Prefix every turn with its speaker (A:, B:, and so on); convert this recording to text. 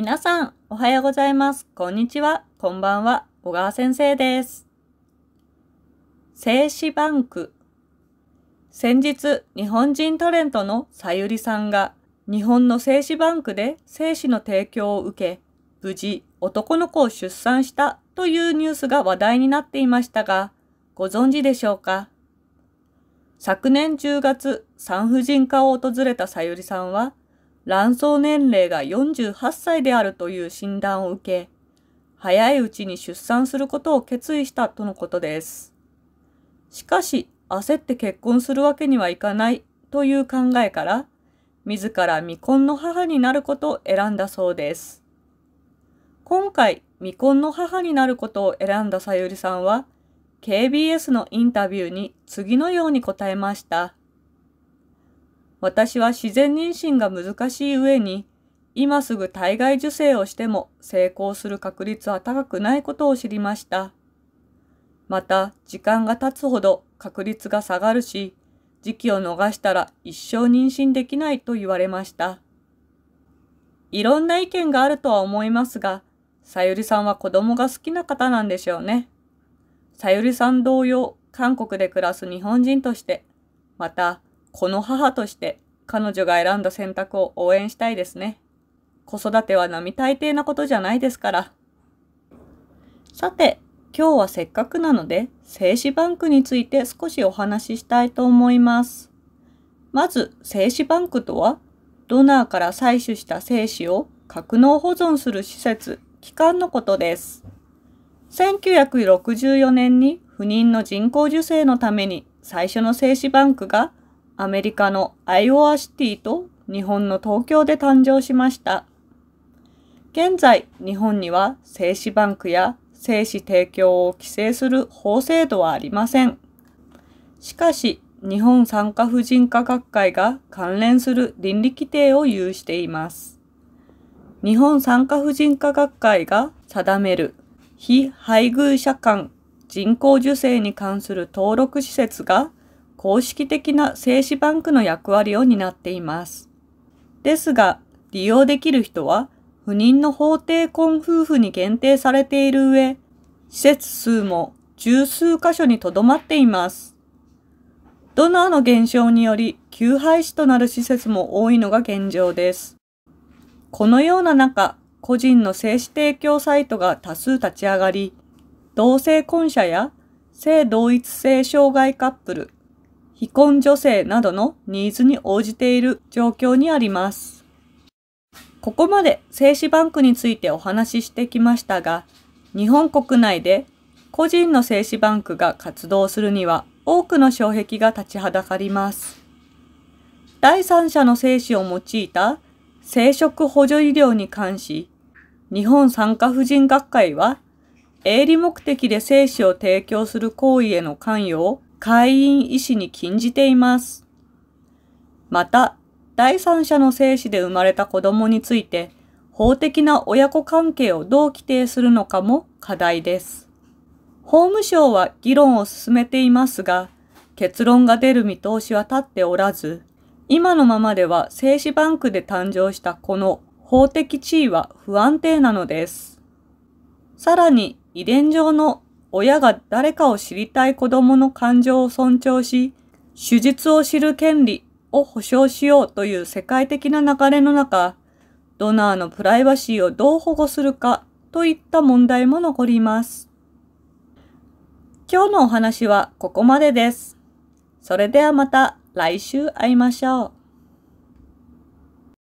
A: 皆さん、おはようございます。こんにちは。こんばんは。小川先生です。精子バンク。先日、日本人タレントのさゆりさんが、日本の精子バンクで精子の提供を受け、無事男の子を出産したというニュースが話題になっていましたが、ご存知でしょうか昨年10月、産婦人科を訪れたさゆりさんは、卵巣年齢が48歳であるという診断を受け、早いうちに出産することを決意したとのことです。しかし、焦って結婚するわけにはいかないという考えから、自ら未婚の母になることを選んだそうです。今回、未婚の母になることを選んださゆりさんは、KBS のインタビューに次のように答えました。私は自然妊娠が難しい上に、今すぐ体外受精をしても成功する確率は高くないことを知りました。また、時間が経つほど確率が下がるし、時期を逃したら一生妊娠できないと言われました。いろんな意見があるとは思いますが、さゆりさんは子供が好きな方なんでしょうね。さゆりさん同様、韓国で暮らす日本人として、また、この母として彼女が選んだ選択を応援したいですね。子育ては並大抵なことじゃないですから。さて、今日はせっかくなので、精子バンクについて少しお話ししたいと思います。まず、精子バンクとは、ドナーから採取した精子を格納保存する施設、機関のことです。1964年に不妊の人工授精のために最初の精子バンクがアメリカのアイオワシティと日本の東京で誕生しました。現在、日本には精子バンクや精子提供を規制する法制度はありません。しかし、日本産科婦人科学会が関連する倫理規定を有しています。日本産科婦人科学会が定める非配偶者間人工授精に関する登録施設が公式的な精子バンクの役割を担っています。ですが、利用できる人は、不妊の法定婚夫婦に限定されている上、施設数も十数箇所にとどまっています。ドナーの減少により、休廃止となる施設も多いのが現状です。このような中、個人の精子提供サイトが多数立ち上がり、同性婚者や性同一性障害カップル、非婚女性などのニーズに応じている状況にあります。ここまで精子バンクについてお話ししてきましたが、日本国内で個人の精子バンクが活動するには多くの障壁が立ちはだかります。第三者の精子を用いた生殖補助医療に関し、日本産科婦人学会は、営利目的で精子を提供する行為への関与を会員医師に禁じています。また、第三者の精子で生まれた子供について、法的な親子関係をどう規定するのかも課題です。法務省は議論を進めていますが、結論が出る見通しは立っておらず、今のままでは精子バンクで誕生したこの法的地位は不安定なのです。さらに遺伝上の親が誰かを知りたい子供の感情を尊重し、手術を知る権利を保障しようという世界的な流れの中、ドナーのプライバシーをどう保護するかといった問題も残ります。今日のお話はここまでです。それではまた来週会いましょう。